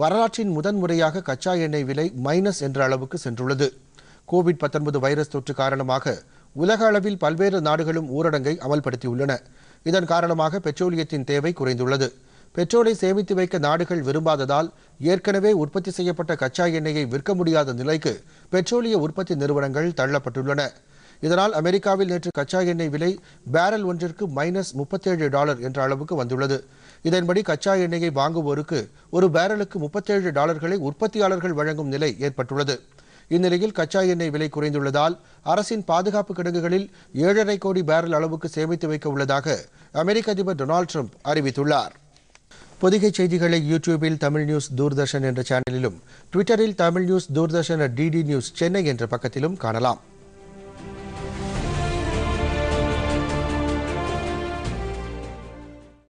வரலாற்றின் முதன்முறையாக கச்சா எண்ணெய் விலை மைனஸ் என்ற அளவுக்கு சென்றுள்ளது கோவிட் வைரஸ் தொற்று காரணமாக உலக அளவில் பல்வேறு நாடுகளும் ஊரடங்கை அமல்படுத்தியுள்ளன இதன் காரணமாக பெட்ரோலியத்தின் தேவை குறைந்துள்ளது பெட்ரோலை சேமித்து வைக்க நாடுகள் விரும்பாததால் ஏற்கனவே உற்பத்தி செய்யப்பட்ட கச்சா எண்ணெயை விற்க முடியாத நிலைக்கு பெட்ரோலிய உற்பத்தி நிறுவனங்கள் தள்ளப்பட்டுள்ளன இதனால் அமெரிக்காவில் நேற்று கச்சா எண்ணெய் விலை பேரல் ஒன்றிற்கு மைனஸ் முப்பத்தேழு டாலர் என்ற அளவுக்கு வந்துள்ளது இதன்படி கச்சா எண்ணெயை வாங்குவோருக்கு ஒரு பேரலுக்கு முப்பத்தேழு டாலர்களை உற்பத்தியாளர்கள் வழங்கும் நிலை ஏற்பட்டுள்ளது இந்நிலையில் கச்சா எண்ணெய் விலை குறைந்துள்ளதால் அரசின் பாதுகாப்பு கிடங்குகளில் ஏழரை கோடி பேரல் அளவுக்கு சேமித்து வைக்க உள்ளதாக அமெரிக்க அதிபர் டொனால்டு ட்ரம்ப் அறிவித்துள்ளார் பொதிகை செய்திகளை யூடியூபில் தமிழ் நியூஸ் தூர்தர்ஷன் என்ற சேனலிலும் ட்விட்டரில் Tamil news Doordarshan DD news Chennai என்ற பக்கத்திலும் காணலாம்